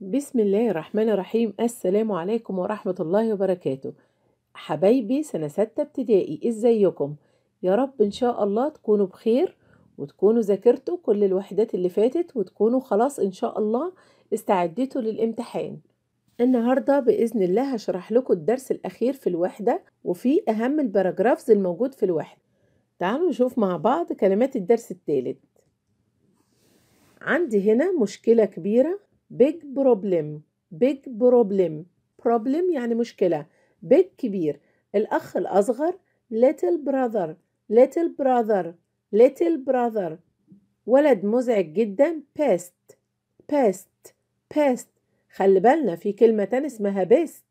بسم الله الرحمن الرحيم السلام عليكم ورحمة الله وبركاته حبايبي سنة ستة ابتدائي ازيكم يا رب ان شاء الله تكونوا بخير وتكونوا ذاكرتوا كل الوحدات اللي فاتت وتكونوا خلاص ان شاء الله استعدتوا للامتحان النهاردة بإذن الله هشرح لكم الدرس الأخير في الوحدة وفي أهم الباراجرافز الموجود في الوحدة تعالوا نشوف مع بعض كلمات الدرس الثالث عندي هنا مشكلة كبيرة big problem big problem problem يعني مشكلة big كبير الأخ الأصغر little brother little brother little brother ولد مزعج جدا pest pest pest خلي بالنا في كلمة تانية اسمها best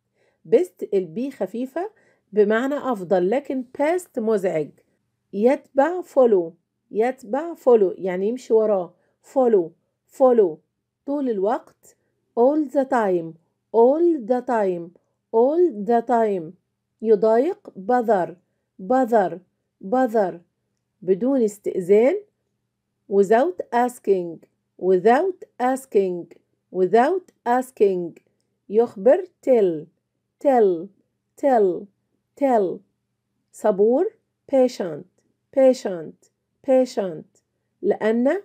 best البي خفيفة بمعنى أفضل لكن pest مزعج يتبع follow يتبع follow يعني يمشي وراه follow follow طول الوقت all the time all the time all the time يضايق bother bother bother بدون استئذان without asking without asking without asking يخبر tell tell tell tell صبور patient patient patient لأن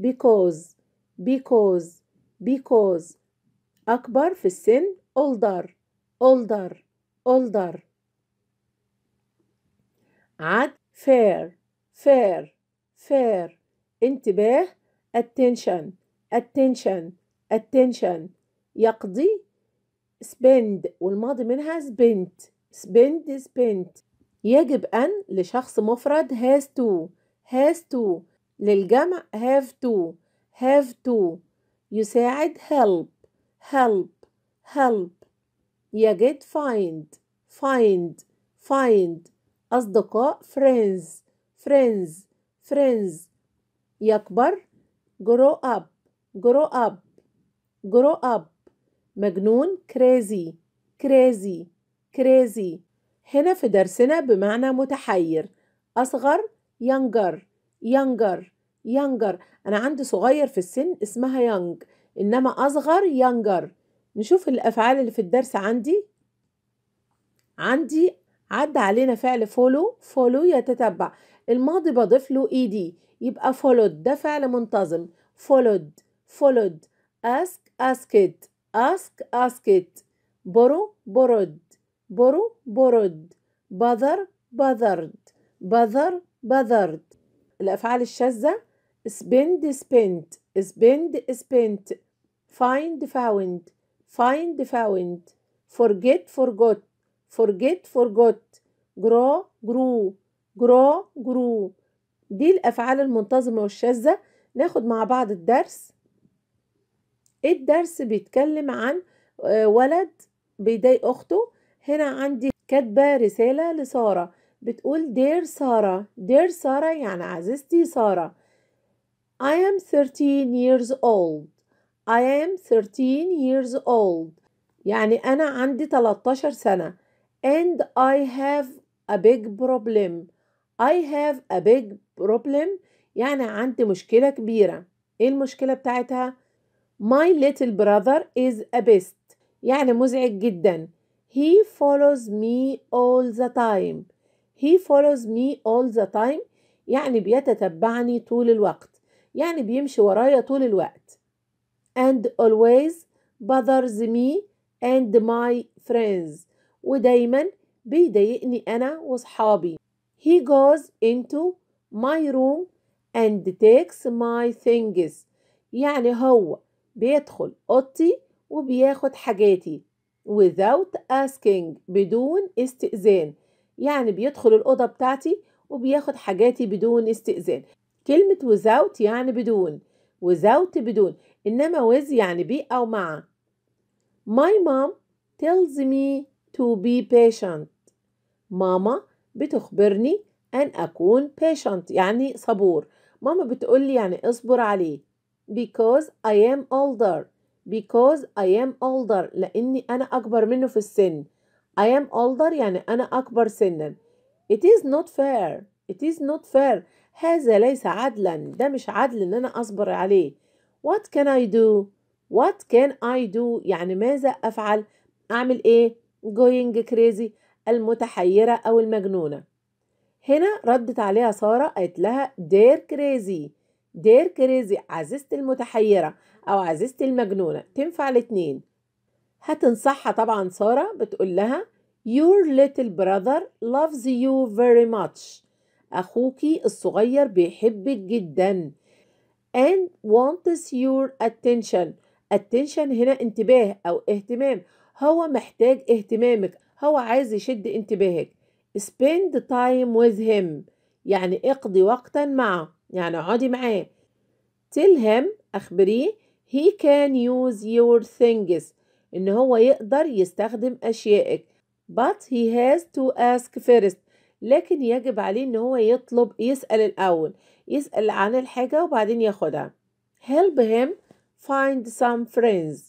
because because because أكبر في السن older older older عد fair fair fair انتباه attention attention attention يقضي spend والماضي منها spent spend spent يجب أن لشخص مفرد has to has to للجمع have to have to يساعد help help help يجد find find find أصدقاء friends friends friends يكبر grow up grow up grow up مجنون crazy crazy crazy هنا في درسنا بمعنى متحير أصغر younger younger يانجر انا عندي صغير في السن اسمها يانج انما اصغر يانجر نشوف الافعال اللي في الدرس عندي عندي عدى علينا فعل فولو فولو يتتبع الماضي بضيف له ايدي e يبقى فولود ده فعل منتظم فولود فولود اسك اسكت اسك اسكت برو برود برو برود بذر بذرد بذر بذرد الافعال الشاذه spend spent spend spent find found find found forget forgot forget forgot grow grew grow grew دي الأفعال المنتظمة والشاذة ناخد مع بعض الدرس الدرس بيتكلم عن آه، ولد بيضايق أخته هنا عندي كاتبة رسالة لسارة بتقول دير سارة دير سارة يعني عزيزتي سارة am 13 years old I am 13 years old يعني أنا عندي 13 سنة and I have a big problem I have a big problem يعني عندي مشكلة كبيرة ايه المشكلة بتاعتها My little brother is a beast يعني مزعج جدا He follows me all the time He follows me all the time يعني بيتتبعني طول الوقت يعني بيمشي ورايا طول الوقت and always bothers me and my friends ودايما بيضايقني أنا وصحابي he goes into my room and takes my things يعني هو بيدخل أوضتي وبياخد حاجاتي without asking بدون استئذان يعني بيدخل الأوضة بتاعتي وبياخد حاجاتي بدون استئذان كلمة without يعني بدون without بدون إنما with يعني بي أو مع My mom tells me to be patient ماما بتخبرني أن أكون patient يعني صبور ماما بتقولي يعني اصبر عليه because I am older because I am older لأني أنا أكبر منه في السن I am older يعني أنا أكبر سنا it is not fair it is not fair هذا ليس عدلا ده مش عدل ان انا اصبر عليه what can I do what can I do يعني ماذا افعل اعمل ايه going crazy المتحيرة او المجنونة هنا ردت عليها سارة قالت لها دير كريزي دير كريزي عزيزتي المتحيرة او عزيزتي المجنونة تنفع الاتنين هتنصحها طبعا سارة بتقول لها Your little brother loves you very much أخوكي الصغير بيحبك جدا and wants your attention attention هنا انتباه أو اهتمام هو محتاج اهتمامك هو عايز يشد انتباهك spend time with him يعني اقضي وقتا معه يعني اقعدي معاه tell him أخبريه he can use your things إن هو يقدر يستخدم أشيائك but he has to ask first لكن يجب عليه ان هو يطلب يسأل الاول يسأل عن الحاجة وبعدين ياخدها help him find some friends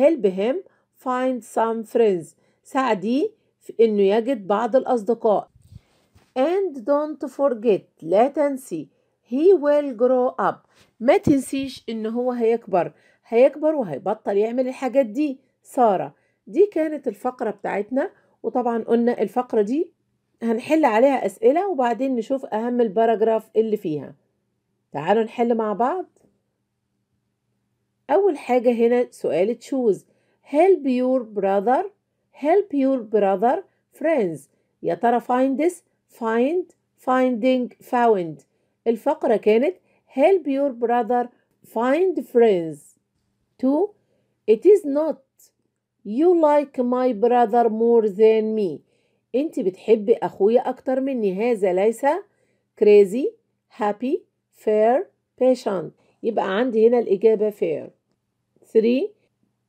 help him find some friends ساعديه في انه يجد بعض الاصدقاء and don't forget لا تنسي he will grow up ما تنسيش ان هو هيكبر هيكبر وهيبطل يعمل الحاجات دي سارة دي كانت الفقرة بتاعتنا وطبعا قلنا الفقرة دي هنحل عليها أسئلة وبعدين نشوف أهم الباراجراف اللي فيها تعالوا نحل مع بعض أول حاجة هنا سؤال تشوز help your brother help your brother friends يا ترى find this find finding found الفقرة كانت help your brother find friends two it is not you like my brother more than me انت بتحبي اخويا اكتر مني هذا ليس كريزي هابي فير patient يبقى عندي هنا الاجابه fair 3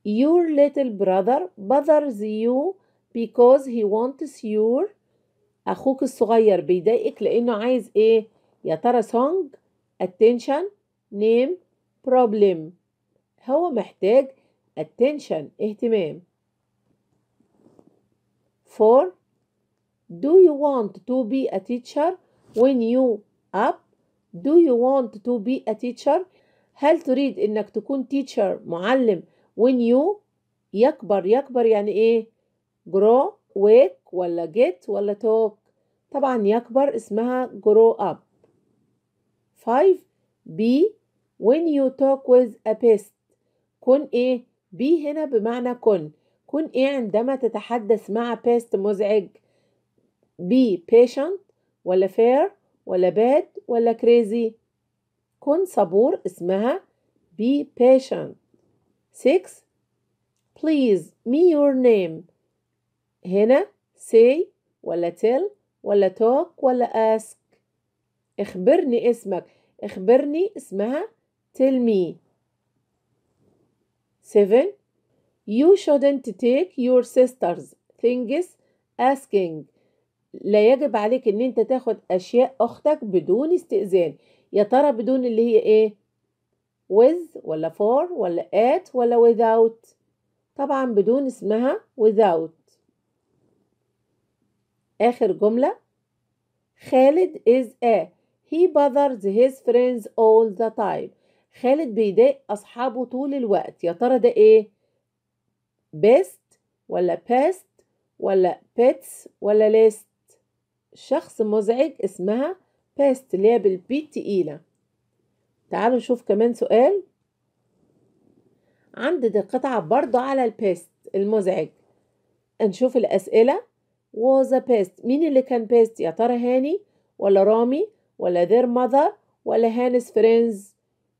your little brother bothers you because he wants your اخوك الصغير بيضايقك لانه عايز ايه يا ترى song attention name problem هو محتاج attention اهتمام 4 Do you want to be a teacher when you up? Do you want to be a teacher? هل تريد انك تكون teacher معلم when you يكبر يكبر يعني ايه grow wake ولا get ولا talk طبعا يكبر اسمها grow up 5 B when you talk with a pest كن ايه be هنا بمعنى كن كن ايه عندما تتحدث مع pest مزعج بي patient ولا fair ولا bad ولا crazy كن صبور اسمها be patient 6 please me your name هنا say ولا tell ولا talk ولا ask اخبرني اسمك اخبرني اسمها tell me 7 you shouldn't take your sister's things asking لا يجب عليك ان انت تاخد اشياء اختك بدون استئذان يا ترى بدون اللي هي ايه with ولا for ولا at ولا without طبعا بدون اسمها without اخر جملة خالد is a he bothers his friends all the time خالد بيضايق اصحابه طول الوقت يا ترى ده ايه best ولا past ولا pets ولا last شخص مزعج اسمها باست اللي هي بالبي تقيلة تعالوا نشوف كمان سؤال دي قطعة برضه على الباست المزعج نشوف الأسئلة was a pest مين اللي كان بيست يا ترى هاني ولا رامي ولا their mother ولا هانس فريندز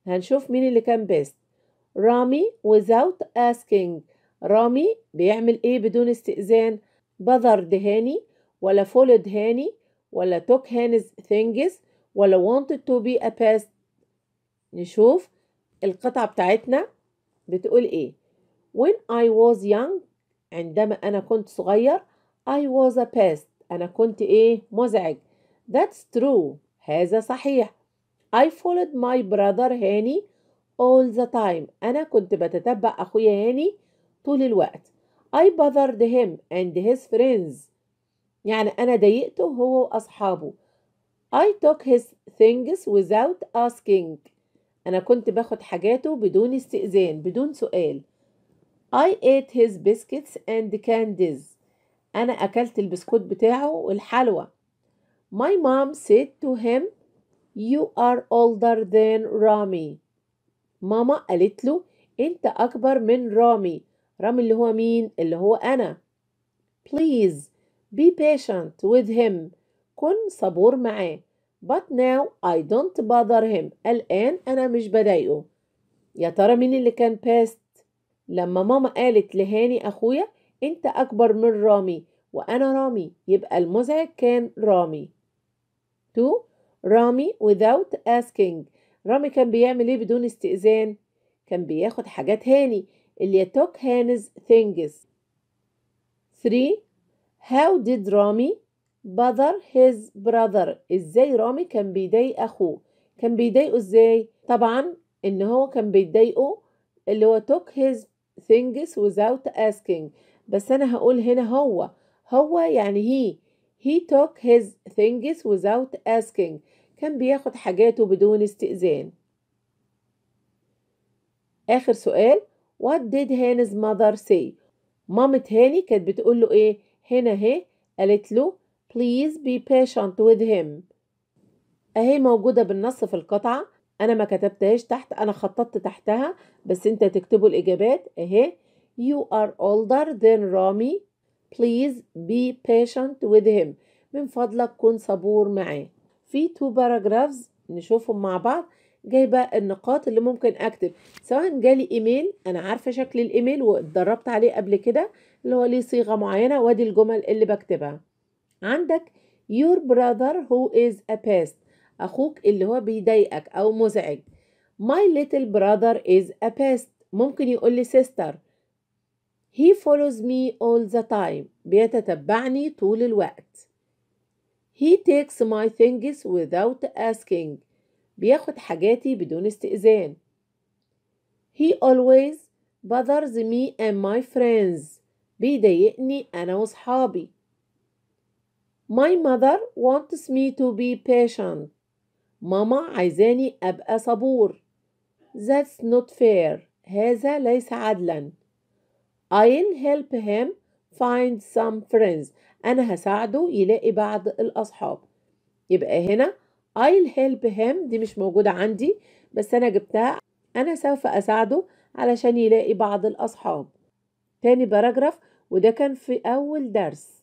هنشوف مين اللي كان بيست رامي without asking رامي بيعمل ايه بدون استئذان بذر دهاني ولا followed هاني ولا took هانز things ولا wanted to be a past نشوف القطعة بتاعتنا بتقول ايه when I was young عندما أنا كنت صغير I was a pest أنا كنت ايه مزعج that's true هذا صحيح I followed my brother هاني all the time أنا كنت بتتبع أخويا هاني طول الوقت I bothered him and his friends يعني أنا ضايقته هو وأصحابه I took his things without asking أنا كنت باخد حاجاته بدون استئذان بدون سؤال I ate his biscuits and candies أنا أكلت البسكوت بتاعه والحلوى My mom said to him You are older than رامي ماما قالت له أنت أكبر من رامي رامي اللي هو مين اللي هو أنا Please Be patient with him كن صبور معاه But now I don't bother him الآن أنا مش بضايقه يا ترى مين اللي كان past لما ماما قالت لهاني أخويا أنت أكبر من رامي وأنا رامي يبقى المزعج كان رامي 2. رامي without asking رامي كان بيعمل إيه بدون استئذان كان بياخد حاجات هاني اللي took هانز things 3 How did Rami bother his brother ازاي رامي كان بيضايق اخوه كان بيضايقه ازاي طبعا ان هو كان بيضايقه اللي هو took his things without asking بس انا هقول هنا هو هو يعني he he took his things without asking كان بياخد حاجاته بدون استئذان آخر سؤال What did Hannah's mother say مامة هاني كانت بتقول له ايه هنا اهي قالت له please be patient with him اهي موجودة بالنص في القطعة انا ما كتبتهاش تحت انا خططت تحتها بس انت تكتبوا الاجابات اهي you are older than Rami please be patient with him من فضلك كن صبور معاه في تو باراجرافز نشوفهم مع بعض جايبه النقاط اللي ممكن اكتب سواء جالي ايميل انا عارفه شكل الايميل واتدربت عليه قبل كده اللي هو ليه صيغه معينه وادي الجمل اللي بكتبها عندك your brother who is a pest اخوك اللي هو بيضايقك او مزعج my little brother is a pest ممكن يقول لي sister he follows me all the time بيتتبعني طول الوقت he takes my things without asking بياخد حاجاتي بدون استئذان He always bothers me and my friends بيضايقني أنا وصحابي My mother wants me to be patient ماما عايزاني أبقى صبور That's not fair هذا ليس عدلا I'll help him find some friends أنا هساعده يلاقي بعض الأصحاب يبقى هنا I'll help him دي مش موجودة عندي بس أنا جبتها أنا سوف أساعده علشان يلاقي بعض الأصحاب تاني باراجراف وده كان في أول درس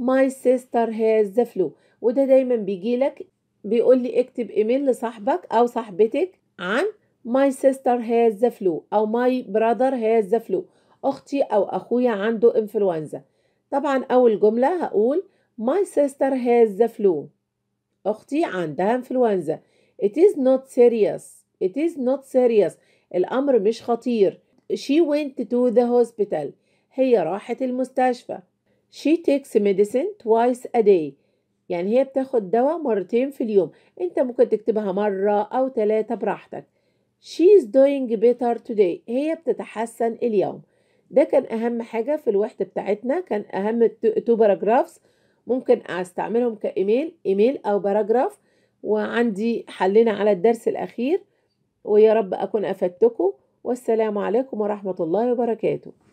My sister has the flu وده دايما بيجيلك بيقول لي اكتب ايميل لصاحبك أو صاحبتك عن My sister has the flu أو My brother has the flu أختي أو أخويا عنده إنفلونزا طبعا أول جملة هقول My sister has the flu أختي عندها إنفلونزا it is not serious it is not serious الأمر مش خطير she went to the hospital هي راحت المستشفى she takes medicine twice a day يعني هي بتاخد دواء مرتين في اليوم انت ممكن تكتبها مرة او ثلاثة براحتك she is doing better today هي بتتحسن اليوم ده كان اهم حاجة في الوحدة بتاعتنا كان اهم two paragraphs ممكن استعملهم كايميل ايميل او باراجراف وعندي حلنا على الدرس الاخير ويا رب اكون افدتكم والسلام عليكم ورحمه الله وبركاته